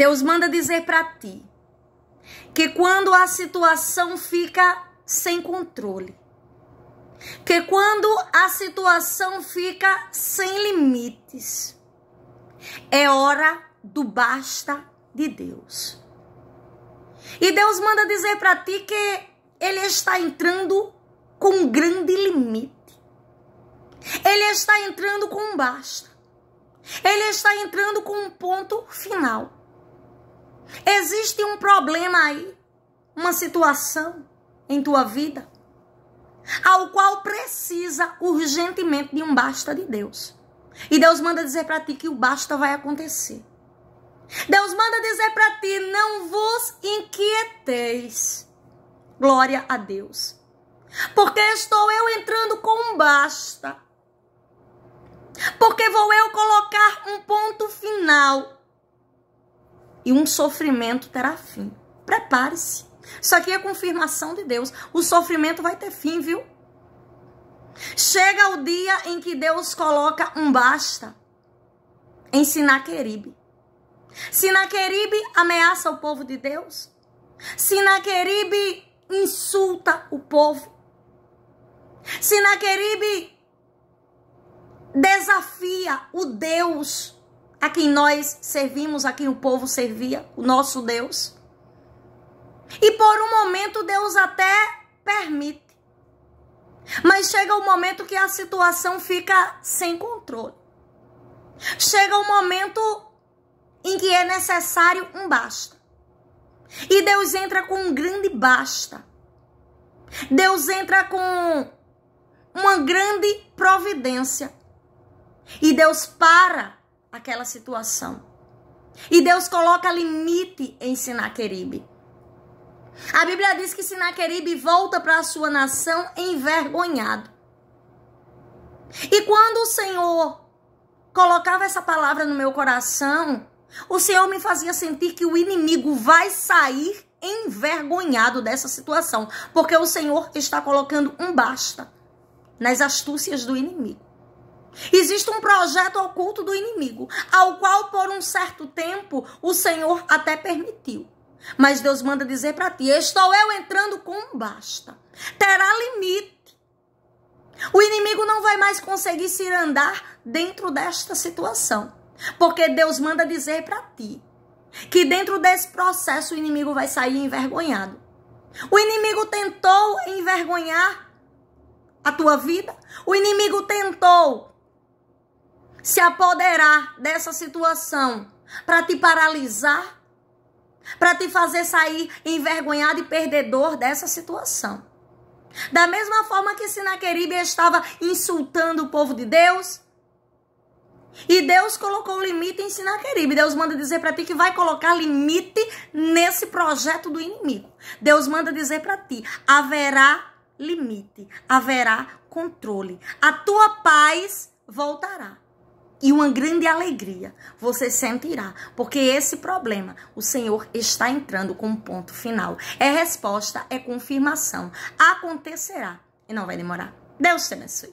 Deus manda dizer para ti que quando a situação fica sem controle, que quando a situação fica sem limites, é hora do basta de Deus. E Deus manda dizer para ti que ele está entrando com um grande limite. Ele está entrando com um basta. Ele está entrando com um ponto final. Existe um problema aí, uma situação em tua vida, ao qual precisa urgentemente de um basta de Deus. E Deus manda dizer para ti que o basta vai acontecer. Deus manda dizer para ti: não vos inquieteis. Glória a Deus. Porque estou eu entrando com um basta. Porque vou eu colocar um ponto final e um sofrimento terá fim. Prepare-se. Isso aqui é confirmação de Deus. O sofrimento vai ter fim, viu? Chega o dia em que Deus coloca um basta em Sinaqueribe. Sinaqueribe ameaça o povo de Deus. Sinaqueribe insulta o povo. Sinaqueribe desafia o Deus a quem nós servimos, a quem o povo servia, o nosso Deus. E por um momento Deus até permite. Mas chega o um momento que a situação fica sem controle. Chega o um momento em que é necessário um basta. E Deus entra com um grande basta. Deus entra com uma grande providência. E Deus para aquela situação. E Deus coloca limite em Sinaqueribe. A Bíblia diz que Sinaqueribe volta para a sua nação envergonhado. E quando o Senhor colocava essa palavra no meu coração, o Senhor me fazia sentir que o inimigo vai sair envergonhado dessa situação, porque o Senhor está colocando um basta nas astúcias do inimigo. Existe um projeto oculto do inimigo, ao qual por um certo tempo o Senhor até permitiu. Mas Deus manda dizer para ti: estou eu entrando com basta. Terá limite. O inimigo não vai mais conseguir se andar dentro desta situação, porque Deus manda dizer para ti que dentro desse processo o inimigo vai sair envergonhado. O inimigo tentou envergonhar a tua vida, o inimigo tentou se apoderar dessa situação para te paralisar, para te fazer sair envergonhado e perdedor dessa situação. Da mesma forma que Sinaqueribe estava insultando o povo de Deus, e Deus colocou o limite em Sinaqueribe. Deus manda dizer para ti que vai colocar limite nesse projeto do inimigo. Deus manda dizer para ti: haverá limite, haverá controle. A tua paz voltará e uma grande alegria você sentirá, porque esse problema o Senhor está entrando com um ponto final. É resposta, é confirmação. Acontecerá e não vai demorar. Deus te abençoe.